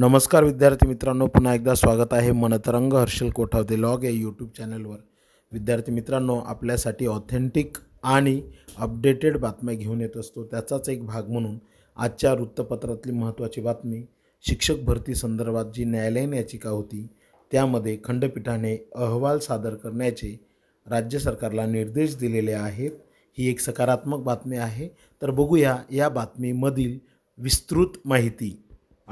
नमस्कार विद्यार्थी मित्रांनो पुन्हा एकदा स्वागत आहे मनतरंग हर्षल कोठावते लॉग या यूट्यूब चॅनलवर विद्यार्थी मित्रांनो आपल्यासाठी ऑथेंटिक आणि अपडेटेड बातम्या घेऊन येत असतो त्याचाच एक भाग म्हणून आजच्या वृत्तपत्रातली महत्त्वाची बातमी शिक्षक भरती संदर्भात जी न्यायालयीन याचिका होती त्यामध्ये खंडपीठाने अहवाल सादर करण्याचे राज्य सरकारला निर्देश दिलेले आहेत ही एक सकारात्मक बातमी आहे तर बघूया या बातमीमधील विस्तृत माहिती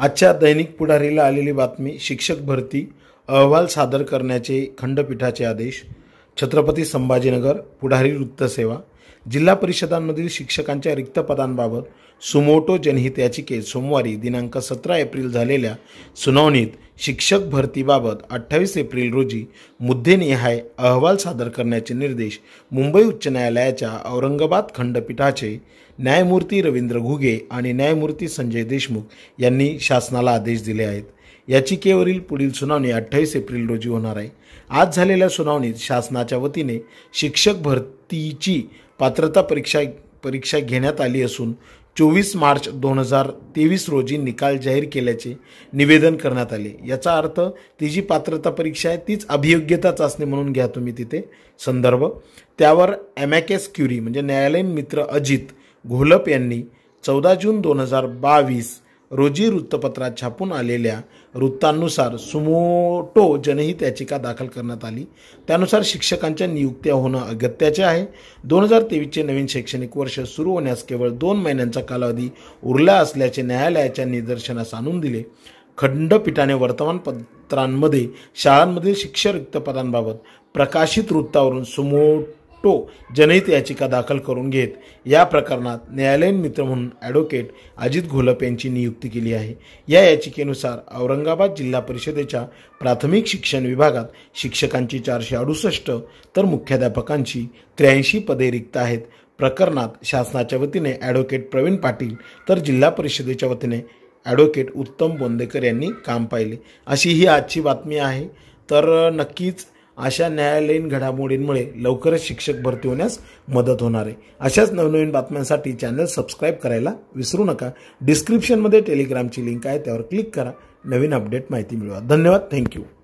आजच्या दैनिक पुढारीला आलेली बातमी शिक्षक भरती अहवाल सादर करण्याचे खंडपीठाचे आदेश छत्रपती संभाजीनगर पुढारी वृत्तसेवा जिल्हा परिषदांमधील शिक्षकांच्या रिक्त पदांबाबत सुमोटो जनहित याचिकेत सोमवारी दिनांक सतरा एप्रिल झालेल्या सुनावणीत शिक्षक भरतीबाबत अठ्ठावीस एप्रिल रोजी मुद्देनिहाय अहवाल सादर करण्याचे निर्देश मुंबई उच्च न्यायालयाच्या औरंगाबाद खंडपीठाचे न्यायमूर्ती रवींद्र घुगे आणि न्यायमूर्ती संजय देशमुख यांनी शासनाला आदेश दिले आहेत याचिकेवरील पुढील सुनावणी अठ्ठावीस एप्रिल रोजी होणार आहे आज झालेल्या सुनावणीत शासनाच्या वतीने शिक्षक भरतीची पात्रता परीक्षा परीक्षा घेण्यात आली असून चोवीस मार्च दोन हजार तेवीस रोजी निकाल जाहीर केल्याचे निवेदन करण्यात आले याचा अर्थ ती जी पात्रता परीक्षा आहे तीच अभियोग्यता चाचणी म्हणून घ्या तुम्ही तिथे संदर्भ त्यावर एस क्युरी म्हणजे न्यायालयीन मित्र अजित घोलप यांनी चौदा जून दोन हजार बावीस रोजी वृत्तपत्रात छापून आलेल्या वृत्तांनुसार सुमोटो जनहित याचिका दाखल करण्यात आली त्यानुसार शिक्षकांच्या नियुक्त्या होणं अगत्याचे आहे दोन हजार तेवीसचे नवीन शैक्षणिक वर्ष सुरू होण्यास केवळ दोन महिन्यांचा कालावधी उरला असल्याचे न्यायालयाच्या निदर्शनास आणून दिले खंडपीठाने वर्तमानपत्रांमध्ये शाळांमधील शिक्षक पदांबाबत प्रकाशित वृत्तावरून सुमोट टो जनहित याचिका दाखल करून घेत या प्रकरणात न्यायालयीन मित्र म्हणून ॲडव्होकेट अजित घोलप यांची नियुक्ती केली आहे या याचिकेनुसार औरंगाबाद जिल्हा परिषदेच्या प्राथमिक शिक्षण विभागात शिक्षकांची चारशे अडुसष्ट तर मुख्याध्यापकांची त्र्याऐंशी पदे रिक्त आहेत प्रकरणात शासनाच्या वतीने ॲडव्होकेट प्रवीण पाटील तर जिल्हा परिषदेच्या वतीने ॲडव्होकेट उत्तम बोंदेकर यांनी काम पाहिले अशी ही आजची बातमी आहे तर नक्कीच अशा न्यायालयीन घडामोडींमुळे लवकरच शिक्षक भरती होण्यास मदत होणार आहे अशाच नवनवीन बातम्यांसाठी चॅनल सबस्क्राईब करायला विसरू नका डिस्क्रिप्शनमध्ये टेलिग्रामची लिंक आहे त्यावर क्लिक करा नवीन अपडेट माहिती मिळवा धन्यवाद थँक्यू